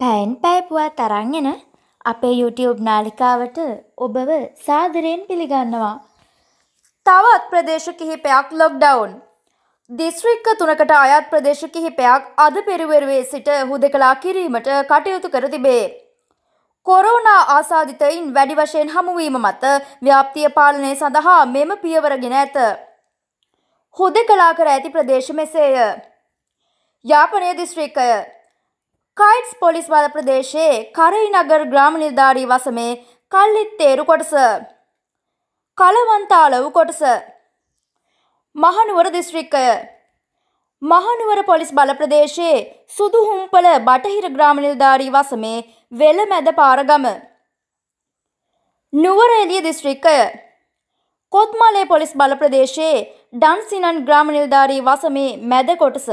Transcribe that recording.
පැයෙන් පැය පුවත් අරන් එන අපේ YouTube නාලිකාවට ඔබව සාදරයෙන් පිළිගන්නවා. තවත් ප්‍රදේශ කිහිපයක් ලොක්ඩවුන්. දිස්ත්‍රික්ක තුනකට අයත් ප්‍රදේශ කිහිපයක් අද පෙරවරුවේ සිට හුදකලා කිරීමට කටයුතු කර තිබේ. කොරෝනා ආසාධිතයින් වැඩි වශයෙන් හමුවීම මත ව්‍යාප්තිය පාලනය සඳහා මෙම පියවරගෙන ඇත. හුදකලා කර ඇති ප්‍රදේශ මෙසේය. යාපනය දිස්ත්‍රික්කය කයිට්ස් පොලිස් බල ප්‍රදේශයේ කරයි නගර ග්‍රාම නිධාරී වසමේ කල්ලිත් තේරු කොටස. කලවන්තාල වූ කොටස. මහනුවර දිස්ත්‍රික්කය. මහනුවර පොලිස් බල ප්‍රදේශයේ සුදු හුම්පල බටහිර ග්‍රාම නිලධාරී වසමේ වෙල මැද පාරගම. නුවර එළිය දිස්ත්‍රික්කය. කොත්මලේ පොලිස් බල ප්‍රදේශයේ ඩන්සිනන් ග්‍රාම නිලධාරී වසමේ මැද කොටස.